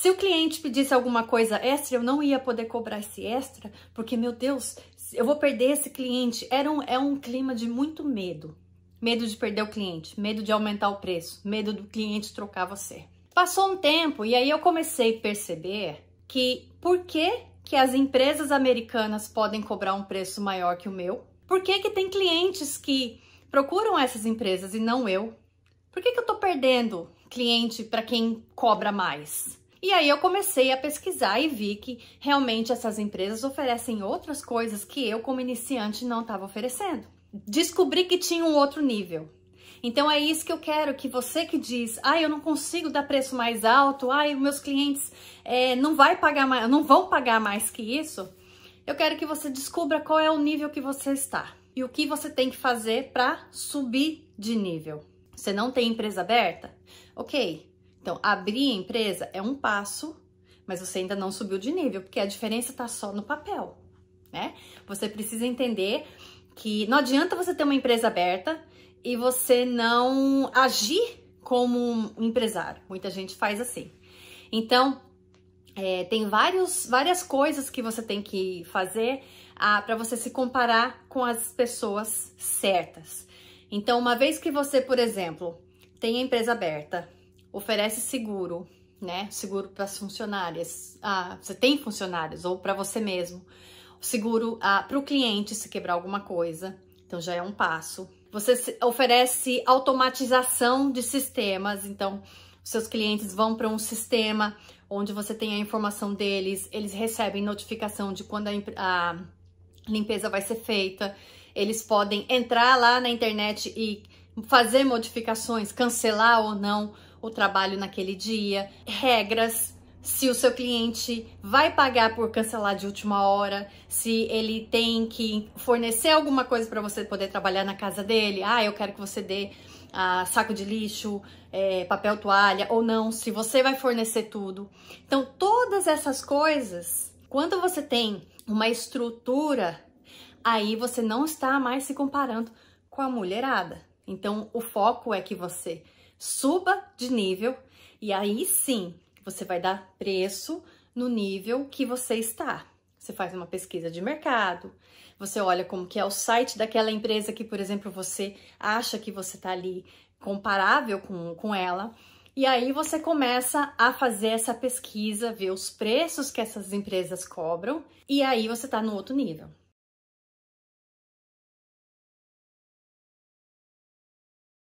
Se o cliente pedisse alguma coisa extra, eu não ia poder cobrar esse extra, porque, meu Deus, eu vou perder esse cliente. Era um, é um clima de muito medo. Medo de perder o cliente, medo de aumentar o preço, medo do cliente trocar você. Passou um tempo e aí eu comecei a perceber que por que, que as empresas americanas podem cobrar um preço maior que o meu? Por que, que tem clientes que procuram essas empresas e não eu? Por que, que eu tô perdendo cliente para quem cobra mais? E aí eu comecei a pesquisar e vi que realmente essas empresas oferecem outras coisas que eu, como iniciante, não estava oferecendo. Descobri que tinha um outro nível. Então é isso que eu quero que você que diz, ah, eu não consigo dar preço mais alto, ah, meus clientes é, não vai pagar mais, não vão pagar mais que isso. Eu quero que você descubra qual é o nível que você está e o que você tem que fazer para subir de nível. Você não tem empresa aberta? Ok, então, abrir a empresa é um passo, mas você ainda não subiu de nível, porque a diferença está só no papel, né? Você precisa entender que não adianta você ter uma empresa aberta e você não agir como um empresário. Muita gente faz assim. Então, é, tem vários, várias coisas que você tem que fazer para você se comparar com as pessoas certas. Então, uma vez que você, por exemplo, tem a empresa aberta oferece seguro, né? Seguro para as funcionárias. Ah, você tem funcionários ou para você mesmo. Seguro ah, para o cliente se quebrar alguma coisa. Então já é um passo. Você oferece automatização de sistemas. Então seus clientes vão para um sistema onde você tem a informação deles, eles recebem notificação de quando a, a limpeza vai ser feita. Eles podem entrar lá na internet e fazer modificações, cancelar ou não o trabalho naquele dia, regras, se o seu cliente vai pagar por cancelar de última hora, se ele tem que fornecer alguma coisa para você poder trabalhar na casa dele. Ah, eu quero que você dê ah, saco de lixo, é, papel toalha ou não, se você vai fornecer tudo. Então, todas essas coisas, quando você tem uma estrutura, aí você não está mais se comparando com a mulherada. Então, o foco é que você suba de nível e aí sim você vai dar preço no nível que você está. Você faz uma pesquisa de mercado, você olha como que é o site daquela empresa que, por exemplo, você acha que você está ali comparável com, com ela. E aí você começa a fazer essa pesquisa, ver os preços que essas empresas cobram, e aí você está no outro nível.